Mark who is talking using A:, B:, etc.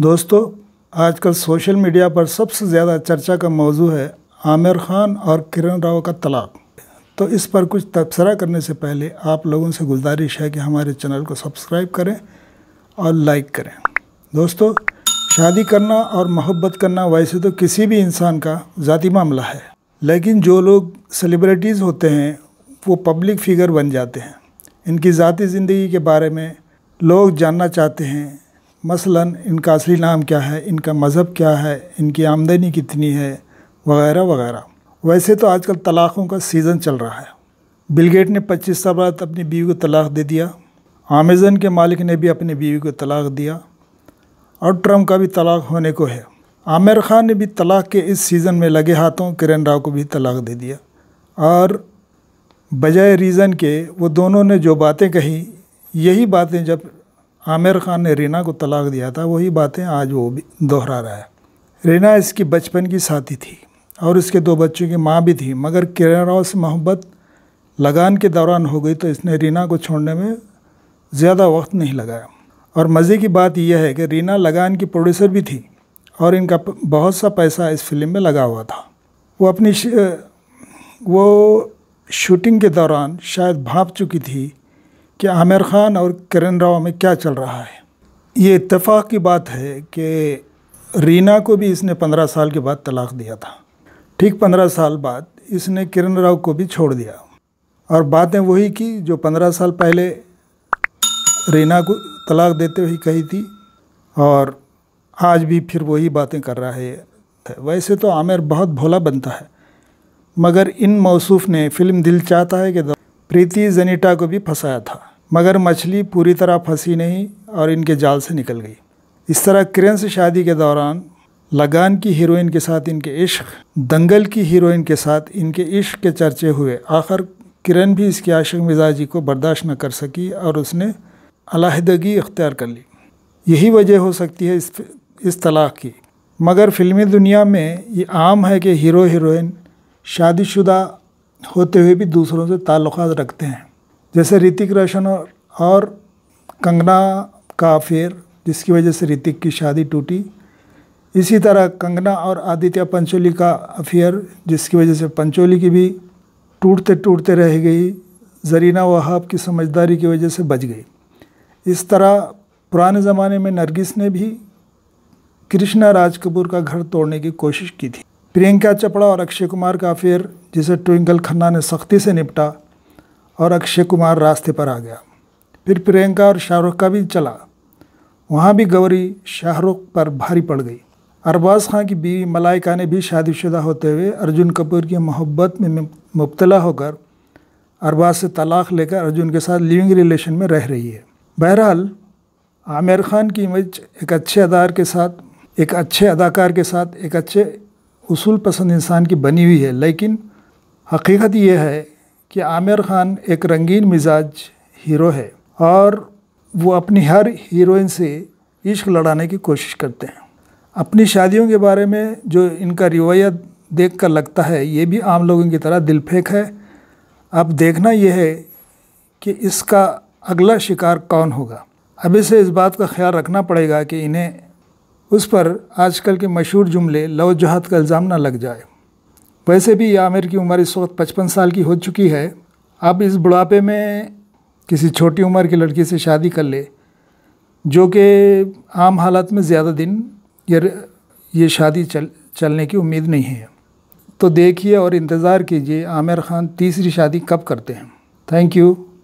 A: दोस्तों आजकल social media पर सबसे ज़्यादा चर्चा का मौजू है आमिर खान और किरण राव का तलाक तो इस पर कुछ तबसरा करने से पहले आप लोगों से गुजारिश है कि हमारे चैनल को सब्सक्राइब करें और लाइक करें दोस्तों शादी करना और मोहब्बत करना वैसे तो किसी भी इंसान का ज़ाती मामला है लेकिन जो लोग सेलिब्रिटीज़ होते हैं वो पब्लिक फिगर बन जाते हैं इनकी ज़ाती ज़िंदगी के बारे में लोग जानना चाहते हैं मसलन इनका असली नाम क्या है इनका मज़हब क्या है इनकी आमदनी कितनी है वगैरह वगैरह वैसे तो आजकल तलाक़ों का सीज़न चल रहा है बिलगेट ने पच्चीस साल बाद अपनी बीवी को तलाक़ दे दिया अमेज़न के मालिक ने भी अपनी बीवी को तलाक़ दिया और ट्रम्प का भी तलाक़ होने को है आमिर खान ने भी तलाक़ के इस सीज़न में लगे हाथों किरण राव को भी तलाक़ दे दिया और बजाय रीज़न के वो दोनों ने जो बातें कही यही बातें जब आमिर खान ने रीना को तलाक दिया था वही बातें आज वो भी दोहरा रहा है रीना इसकी बचपन की साथी थी और इसके दो बच्चों की माँ भी थी मगर किरण राव से मोहब्बत लगान के दौरान हो गई तो इसने रीना को छोड़ने में ज़्यादा वक्त नहीं लगाया और मज़े की बात यह है कि रीना लगान की प्रोड्यूसर भी थी और इनका बहुत सा पैसा इस फिल्म में लगा हुआ था वो अपनी वो शूटिंग के दौरान शायद भाप चुकी थी कि आमिर खान और किरण राव में क्या चल रहा है ये इतफ़ाक़ की बात है कि रीना को भी इसने पंद्रह साल के बाद तलाक़ दिया था ठीक पंद्रह साल बाद इसने किरण राव को भी छोड़ दिया और बातें वही की जो पंद्रह साल पहले रीना को तलाक देते हुए कही थी और आज भी फिर वही बातें कर रहा है वैसे तो आमिर बहुत भोला बनता है मगर इन मौसूफ ने फिल्म दिल चाहता है कि प्रीति जनीटा को भी फंसाया था मगर मछली पूरी तरह फंसी नहीं और इनके जाल से निकल गई इस तरह किरण से शादी के दौरान लगान की हीरोइन के साथ इनके इश्क दंगल की हीरोइन के साथ इनके इश्क के चर्चे हुए आखिर किरण भी इसकी आशिक मिजाजी को बर्दाश्त न कर सकी और उसने अलाहदगी इख्तियार कर ली यही वजह हो सकती है इस इस तलाक़ की मगर फिल्मी दुनिया में ये आम है कि हीरो हीरोइन शादीशुदा होते हुए भी दूसरों से ताल्लुक रखते हैं जैसे ऋतिक रोशन और, और कंगना का अफेयर जिसकी वजह से ऋतिक की शादी टूटी इसी तरह कंगना और आदित्य पंचोली का अफेयर जिसकी वजह से पंचोली की भी टूटते टूटते रह गई जरीना वहाब की समझदारी की वजह से बच गई इस तरह पुराने ज़माने में नरगिस ने भी कृष्णा राज कपूर का घर तोड़ने की कोशिश की थी प्रियंका चपड़ा और अक्षय कुमार का अफेयर जिसे ट्विंकल खन्ना ने सख्ती से निपटा और अक्षय कुमार रास्ते पर आ गया फिर प्रियंका और शाहरुख का भी चला वहाँ भी गौरी शाहरुख पर भारी पड़ गई अरबाज खां की बीवी मलाइका ने भी शादीशुदा होते हुए अर्जुन कपूर की मोहब्बत में मुबतला होकर अरबाज से तलाक़ लेकर अर्जुन के साथ लिविंग रिलेशन में रह रही है बहरहाल आमिर खान की इमेज एक अच्छे अदार के साथ एक अच्छे अदाकार के साथ एक अच्छे उसूल पसंद इंसान की बनी हुई है लेकिन हकीकत यह है कि आमिर ख़ान एक रंगीन मिजाज हीरो है और वो अपनी हर हीरोइन से इश्क लड़ाने की कोशिश करते हैं अपनी शादियों के बारे में जो इनका रिवायत देख कर लगता है ये भी आम लोगों की तरह दिल फेंक है अब देखना यह है कि इसका अगला शिकार कौन होगा अभी से इस बात का ख्याल रखना पड़ेगा कि इन्हें उस पर आजकल के मशहूर जुमले जहाद का इल्ज़ाम ना लग जाए वैसे भी आमिर की उम्र इस वक्त पचपन साल की हो चुकी है अब इस बुढ़ापे में किसी छोटी उम्र की लड़की से शादी कर ले जो कि आम हालात में ज़्यादा दिन ये ये शादी चल चलने की उम्मीद नहीं है तो देखिए और इंतज़ार कीजिए आमिर ख़ान तीसरी शादी कब करते हैं थैंक यू